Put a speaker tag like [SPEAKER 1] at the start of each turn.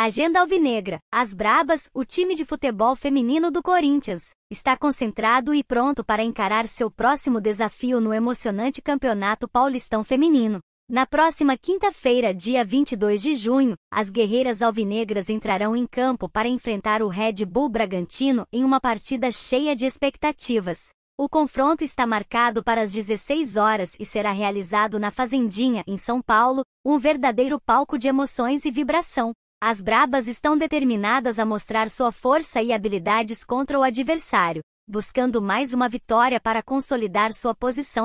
[SPEAKER 1] Agenda Alvinegra. As Brabas, o time de futebol feminino do Corinthians, está concentrado e pronto para encarar seu próximo desafio no emocionante Campeonato Paulistão Feminino. Na próxima quinta-feira, dia 22 de junho, as guerreiras alvinegras entrarão em campo para enfrentar o Red Bull Bragantino em uma partida cheia de expectativas. O confronto está marcado para as 16 horas e será realizado na Fazendinha, em São Paulo, um verdadeiro palco de emoções e vibração. As brabas estão determinadas a mostrar sua força e habilidades contra o adversário, buscando mais uma vitória para consolidar sua posição